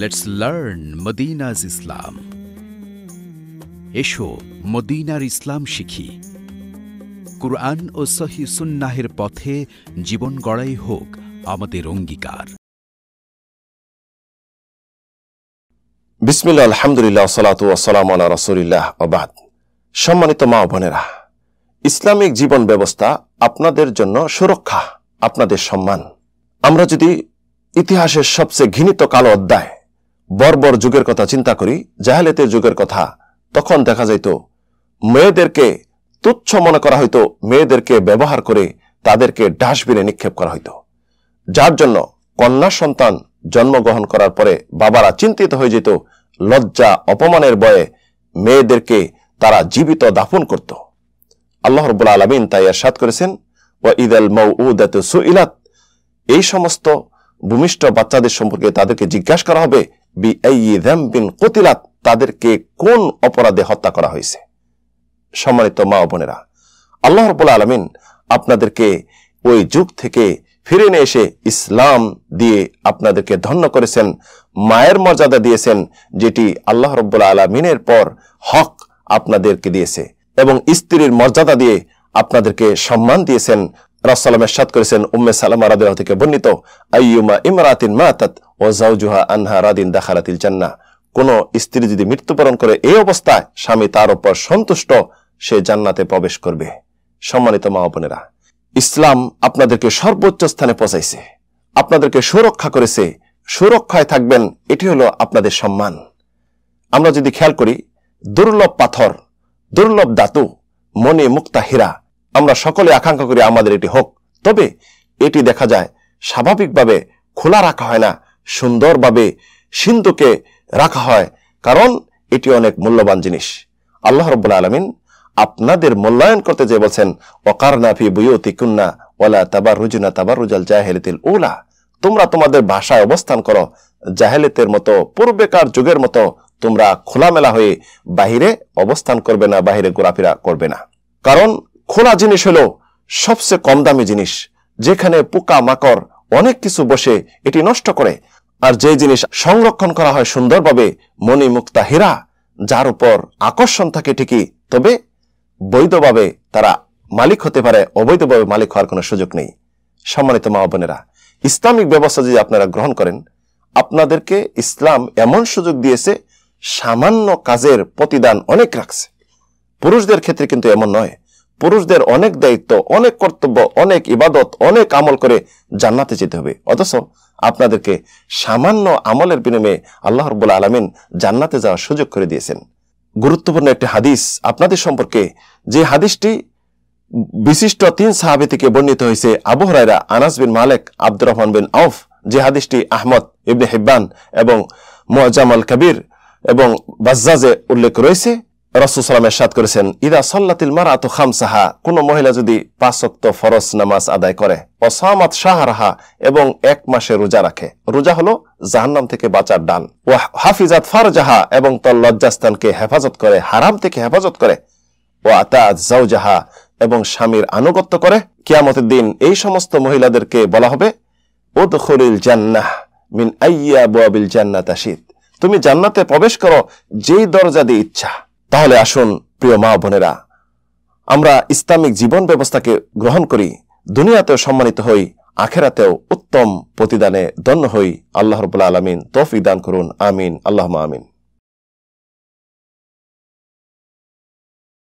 let's learn মদিনাজ ইসলাম এসো মদিনার ইসলাম শিখি কুরআন ও সহি সুন্নাহের পথে জীবন গড়াই হোক আমাদের অঙ্গীকার বিসমিল্লা আলহামদুলিল্লাহ সালাতু আসসালাম আলা রসুলিল্লাহ আবাদ সম্মানিত মা বোনেরা ইসলামিক জীবন ব্যবস্থা আপনাদের জন্য সুরক্ষা আপনাদের সম্মান আমরা যদি ইতিহাসের সবচেয়ে ঘৃণিত কালো অধ্যায় বর্বর যুগের কথা চিন্তা করি জাহালেতের যুগের কথা তখন দেখা যাইত মেয়েদেরকে তুচ্ছ মনে করা হইত মেয়েদেরকে ব্যবহার করে তাদেরকে ডাস্টবিনে নিক্ষেপ করা হইত যার জন্য কন্যা সন্তান জন্মগ্রহণ করার পরে বাবারা চিন্তিত হয়ে যেত লজ্জা অপমানের বয়ে মেয়েদেরকে তারা জীবিত দাফন করত আল্লাহ রবুল্লা আলমিন তাই সাত করেছেন ও ঈদ আল মৌ উদাত এই সমস্ত ভূমিষ্ঠ বাচ্চাদের সম্পর্কে তাদেরকে জিজ্ঞাসা করা হবে কতিলাত তাদেরকে কোন অপরাধে হত্যা করা হয়েছে সম্মানিত মা বোনেরা আল্লাহ রবুল্লা আলমিন আপনাদেরকে ওই যুগ থেকে ফিরে নিয়ে এসে ইসলাম দিয়ে আপনাদেরকে ধন্য করেছেন মায়ের মর্যাদা দিয়েছেন যেটি আল্লাহ রব্বুল আলমিনের পর হক আপনাদেরকে দিয়েছে এবং স্ত্রীর মর্যাদা দিয়ে আপনাদেরকে সম্মান দিয়েছেন রাসালাম করেছেন উম্মে সালামা থেকে বর্ণিত আইয়ুমা ইমরাতিন মাতাত আনহা রাদিন দাখালাতিল কোন স্ত্রী যদি মৃত্যুবরণ করে এই অবস্থায় স্বামী তার উপর সন্তুষ্ট সে জান্নাতে প্রবেশ করবে সম্মানিত মা বোনেরা ইসলাম আপনাদেরকে সর্বোচ্চ স্থানে পৌঁছাইছে আপনাদেরকে সুরক্ষা করেছে সুরক্ষায় থাকবেন এটি হলো আপনাদের সম্মান আমরা যদি খেয়াল করি দুর্লভ পাথর দুর্লভ ধাতু মনে মুক্তা হীরা আমরা সকলে আকাঙ্ক্ষা করি আমাদের এটি হোক তবে এটি দেখা যায় স্বাভাবিকভাবে খোলা রাখা হয় না সুন্দরভাবে সিন্ধুকে রাখা হয় কারণ এটি অনেক মূল্যবান জিনিস আল্লাহ রব্বুল আলমিন আপনাদের মূল্যায়ন করতে যে বলছেন অকারনাফি বুয়তি কুন্না ওলা তাবার রুজুনা তাবার রুজাল জাহেলিতিল উলা তোমরা তোমাদের ভাষায় অবস্থান করো জাহেলিতের মতো পূর্বেকার যুগের মতো তোমরা খোলামেলা হয়ে বাহিরে অবস্থান করবে না বাহিরে ঘোরাফেরা করবে না কারণ খোলা জিনিস হলো সবচেয়ে কম দামি জিনিস যেখানে পোকা মাকড় অনেক কিছু বসে এটি নষ্ট করে আর যে জিনিস সংরক্ষণ করা হয় সুন্দরভাবে মণিমুক্তা হীরা যার উপর আকর্ষণ থাকে ঠিকই তবে বৈধভাবে তারা মালিক হতে পারে অবৈধভাবে মালিক হওয়ার কোনো সুযোগ নেই সম্মানিত মা বোনেরা ইসলামিক ব্যবস্থা যদি আপনারা গ্রহণ করেন আপনাদেরকে ইসলাম এমন সুযোগ দিয়েছে সামান্য কাজের প্রতিদান অনেক রাখছে পুরুষদের ক্ষেত্রে কিন্তু এমন নয় পুরুষদের অনেক দায়িত্ব অনেক কর্তব্য অনেক ইবাদত অনেক আমল করে জান্নাতে যেতে হবে অথচ আপনাদেরকে সামান্য আমলের বিনিময়ে আল্লাহ রবুল্লা আলমিন জান্নাতে যাওয়ার সুযোগ করে দিয়েছেন গুরুত্বপূর্ণ একটি হাদিস আপনাদের সম্পর্কে যে হাদিসটি বিশিষ্ট তিন সাহাবি থেকে বর্ণিত হয়েছে আবু হরাইরা আনাস বিন মালেক আব্দুর রহমান বিন আউফ যে হাদিসটি আহমদ ইবনে হিব্বান এবং মোয়াজাম আল এবং বাজাজে উল্লেখ রয়েছে রসুসালাম এরশাদ করেছেন ইদা সল্লাতিল মারা তো খামসাহা কোনো মহিলা যদি পাঁচক্ত ফরজ নামাজ আদায় করে অসামাত শাহরাহা এবং এক মাসে রোজা রাখে রোজা হলো জাহান্নাম থেকে বাঁচার ডান ও হাফিজাত ফারজাহা এবং তার লজ্জাস্থানকে হেফাজত করে হারাম থেকে হেফাজত করে ও আতাজ জাহা এবং স্বামীর আনুগত্য করে কিয়ামতের দিন এই সমস্ত মহিলাদেরকে বলা হবে ওদ খরিল জান্নাহ মিন আইয়া বোয়াবিল জান্নাত আশিদ তুমি জান্নাতে প্রবেশ করো যেই দরজা দিয়ে ইচ্ছা তাহলে আসুন প্রিয় মা বোনেরা আমরা ইসলামিক জীবন ব্যবস্থাকে গ্রহণ করি দুনিয়াতেও সম্মানিত হই আখেরাতেও উত্তম প্রতিদানে দন্য হই আল্লাহ রবুল্লা আলমিন তৌফিক দান করুন আমিন আল্লাহ আমিন